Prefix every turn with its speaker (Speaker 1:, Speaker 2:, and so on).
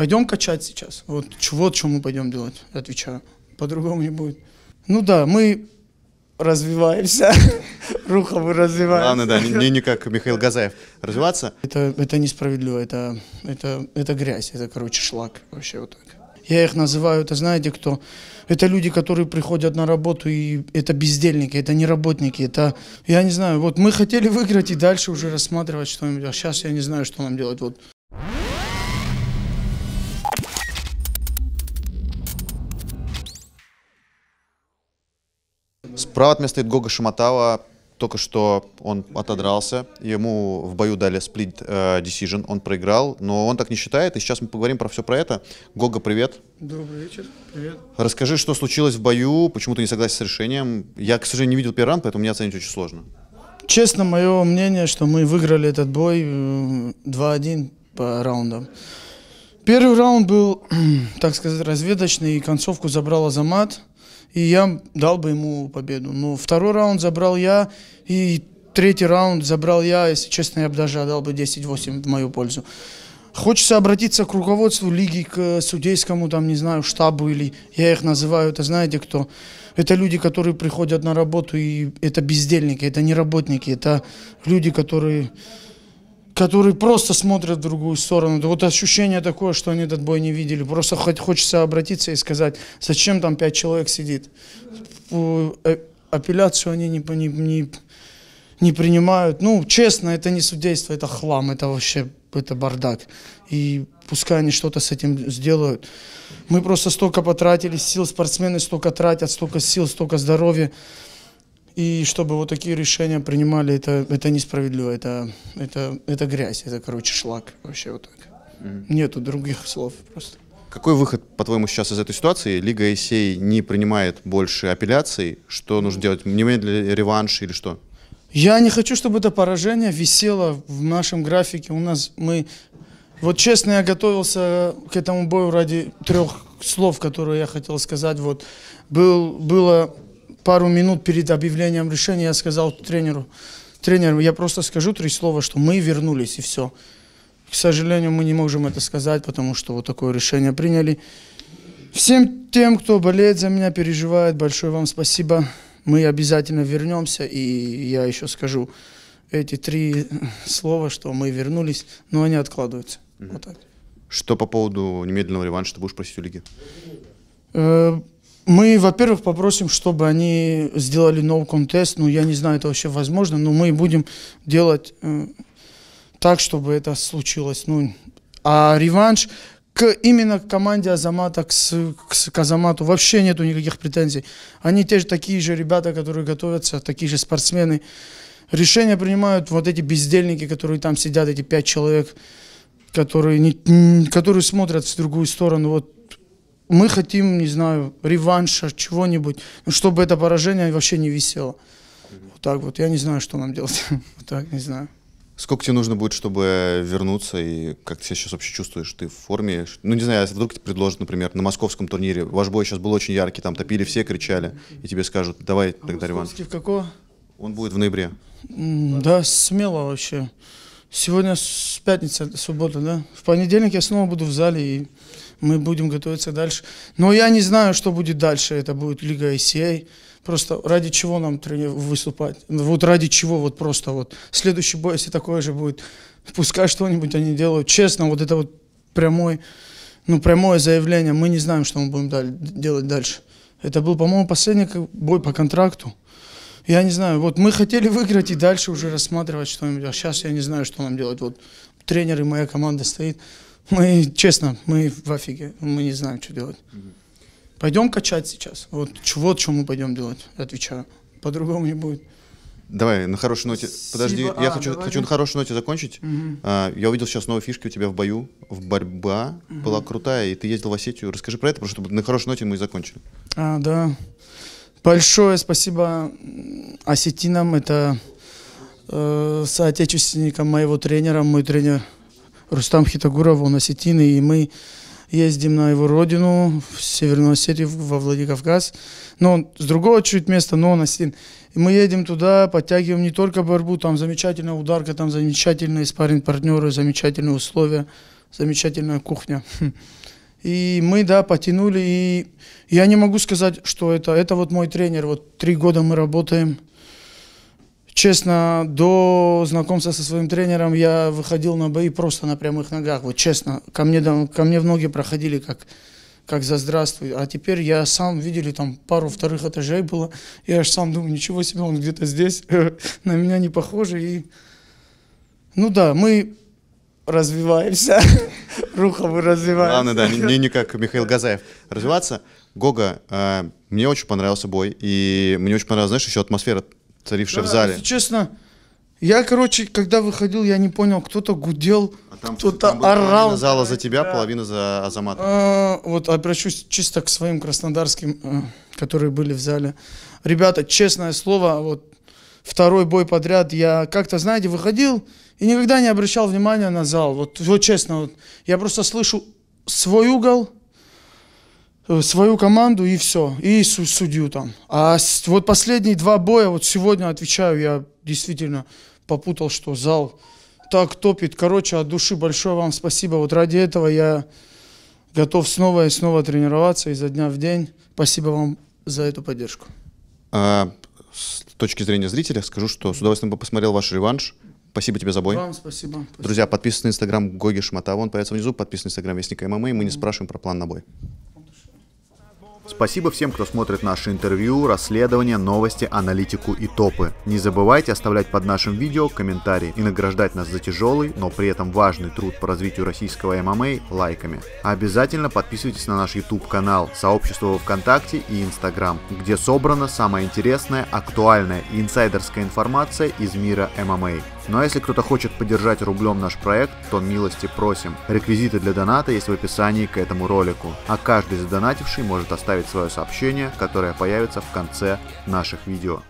Speaker 1: Пойдем качать сейчас. Вот чего, что мы пойдем делать, отвечаю. По-другому не будет. Ну да, мы развиваемся. Руха, мы развиваемся. Главное, да, не,
Speaker 2: не как Михаил Газаев. Развиваться?
Speaker 1: Это, это несправедливо, это, это, это грязь, это, короче, шлак вообще вот так. Я их называю, это знаете кто? Это люди, которые приходят на работу, и это бездельники, это не работники, это, я не знаю, вот мы хотели выиграть и дальше уже рассматривать что-нибудь, а сейчас я не знаю, что нам делать. Вот
Speaker 2: Справа от меня стоит Гога Шаматава. Только что он отодрался, ему в бою дали сплит э, decision, он проиграл, но он так не считает, и сейчас мы поговорим про все про это. Гога, привет.
Speaker 1: Добрый вечер, привет.
Speaker 2: Расскажи, что случилось в бою, почему ты не согласен с решением. Я, к сожалению, не видел первый раунд, поэтому мне оценить очень сложно.
Speaker 1: Честно, мое мнение, что мы выиграли этот бой 2-1 э, по раундам. Первый раунд был, так сказать, разведочный, и концовку забрал Азамат и я дал бы ему победу. Но ну, второй раунд забрал я, и третий раунд забрал я, если честно, я бы даже отдал бы 10-8 в мою пользу. Хочется обратиться к руководству лиги, к судейскому, там, не знаю, штабу или, я их называю, это знаете кто? Это люди, которые приходят на работу, и это бездельники, это не работники, это люди, которые которые просто смотрят в другую сторону. Вот ощущение такое, что они этот бой не видели. Просто хоть хочется обратиться и сказать, зачем там пять человек сидит. Э, апелляцию они не, не, не, не принимают. Ну, честно, это не судейство, это хлам, это вообще это бардак. И пускай они что-то с этим сделают. Мы просто столько потратили сил, спортсмены столько тратят, столько сил, столько здоровья. И чтобы вот такие решения принимали, это, это несправедливо, это, это, это грязь, это, короче, шлак вообще вот так. Mm. Нету других слов просто.
Speaker 2: Какой выход, по-твоему, сейчас из этой ситуации? Лига Есей не принимает больше апелляций. Что нужно делать? Немедленно реванш или что?
Speaker 1: Я не хочу, чтобы это поражение висело в нашем графике. У нас мы... Вот честно, я готовился к этому бою ради трех слов, которые я хотел сказать. Вот был, было пару минут перед объявлением решения я сказал тренеру, тренер, я просто скажу три слова, что мы вернулись и все. К сожалению, мы не можем это сказать, потому что вот такое решение приняли. Всем тем, кто болеет за меня, переживает, большое вам спасибо. Мы обязательно вернемся, и я еще скажу эти три слова, что мы вернулись, но они откладываются. Угу. Вот так.
Speaker 2: Что по поводу немедленного реванша ты будешь просить у лиги?
Speaker 1: Э, мы, во-первых, попросим, чтобы они сделали no contest. Ну, я не знаю, это вообще возможно, но мы будем делать э, так, чтобы это случилось. Ну, а реванш к, именно к команде Азамата, к, к, к вообще нету никаких претензий. Они те же такие же ребята, которые готовятся, такие же спортсмены. Решения принимают вот эти бездельники, которые там сидят, эти пять человек, которые, не, которые смотрят в другую сторону. Вот мы хотим, не знаю, реванша, чего-нибудь, ну, чтобы это поражение вообще не висело. Вот так вот, я не знаю, что нам делать. вот так, не знаю.
Speaker 2: Сколько тебе нужно будет, чтобы вернуться, и как ты себя сейчас вообще чувствуешь? Ты в форме? Ну, не знаю, если вдруг тебе предложат, например, на московском турнире, ваш бой сейчас был очень яркий, там топили все, кричали, и тебе скажут, давай а тогда реванш. в
Speaker 1: какого? Он будет в ноябре. да, смело вообще. Сегодня пятница, суббота, да? В понедельник я снова буду в зале и мы будем готовиться дальше. Но я не знаю, что будет дальше. Это будет Лига ICA. Просто ради чего нам тренер выступать? Вот ради чего вот просто вот. Следующий бой, если такое же будет, пускай что-нибудь они делают. Честно, вот это вот прямой, ну, прямое заявление. Мы не знаем, что мы будем делать дальше. Это был, по-моему, последний бой по контракту. Я не знаю, вот мы хотели выиграть и дальше уже рассматривать что-нибудь. А сейчас я не знаю, что нам делать. Вот тренер и моя команда стоит. Мы, честно, мы в офиге, мы не знаем, что делать. Пойдем качать сейчас. Вот чего, что мы пойдем делать, отвечаю. По-другому не будет.
Speaker 2: Давай на хорошей ноте. Подожди, Сиба... я хочу, давай. хочу на хорошей ноте закончить. Угу. А, я увидел сейчас новые фишки у тебя в бою, в борьба угу. была крутая, и ты ездил в Осетию. Расскажи про это, потому что на хорошей ноте мы и закончили.
Speaker 1: А, да. Большое спасибо осетинам, это э, соотечественникам моего тренера, мой тренер – Рустам Хитагуров, он осетины, и мы ездим на его родину, в Северную Осетию, во Владикавказ. Но он с другого чуть места, но он осетин. И мы едем туда, подтягиваем не только борьбу, там замечательная ударка, там замечательные спарринг партнеры замечательные условия, замечательная кухня. И мы, да, потянули, и я не могу сказать, что это, это вот мой тренер, вот три года мы работаем, Честно, до знакомства со своим тренером я выходил на бои просто на прямых ногах. Вот честно, ко мне, ко мне в ноги проходили как, как за здравствуй. А теперь я сам, видели, там пару вторых этажей было. Я аж сам думаю, ничего себе, он где-то здесь, на меня не похоже. И... Ну да, мы развиваемся. Руха мы развиваемся. Ладно, да, не,
Speaker 2: не как Михаил Газаев. Развиваться. Гога, э, мне очень понравился бой. И мне очень понравилась, знаешь, еще атмосфера царившее да, в зале. Если
Speaker 1: честно, я, короче, когда выходил, я не понял, кто-то гудел, а кто-то орал. Половина зала за тебя, да. половина за Азамата. А, вот обращусь чисто к своим краснодарским, э, которые были в зале. Ребята, честное слово, вот второй бой подряд я как-то, знаете, выходил и никогда не обращал внимания на зал. Вот, вот честно, вот, я просто слышу свой угол, Э, свою команду и все, и судью там. А вот последние два боя, вот сегодня отвечаю, я действительно попутал, что зал так топит. Короче, от души большое вам спасибо. Вот ради этого я готов снова и снова тренироваться изо дня в день. Спасибо вам за эту поддержку.
Speaker 2: А, с точки зрения зрителя скажу, что с удовольствием бы посмотрел ваш реванш. Спасибо тебе за бой. Вам спасибо. спасибо. Друзья, подписывайтесь на инстаграм Гоги Шмата. Вон появится внизу. Подписывайтесь на инстаграм Вестника ММА. Мы не спрашиваем про план на бой. Спасибо всем, кто смотрит наши интервью, расследования, новости, аналитику и топы. Не забывайте оставлять под нашим видео комментарии и награждать нас за тяжелый, но при этом важный труд по развитию российского ММА лайками. обязательно подписывайтесь на наш YouTube канал, сообщество во ВКонтакте и Instagram, где собрана самая интересная, актуальная и инсайдерская информация из мира ММА. Ну а если кто-то хочет поддержать рублем наш проект, то милости просим. Реквизиты для доната есть в описании к этому ролику. А каждый задонативший может оставить свое сообщение, которое появится в конце наших видео.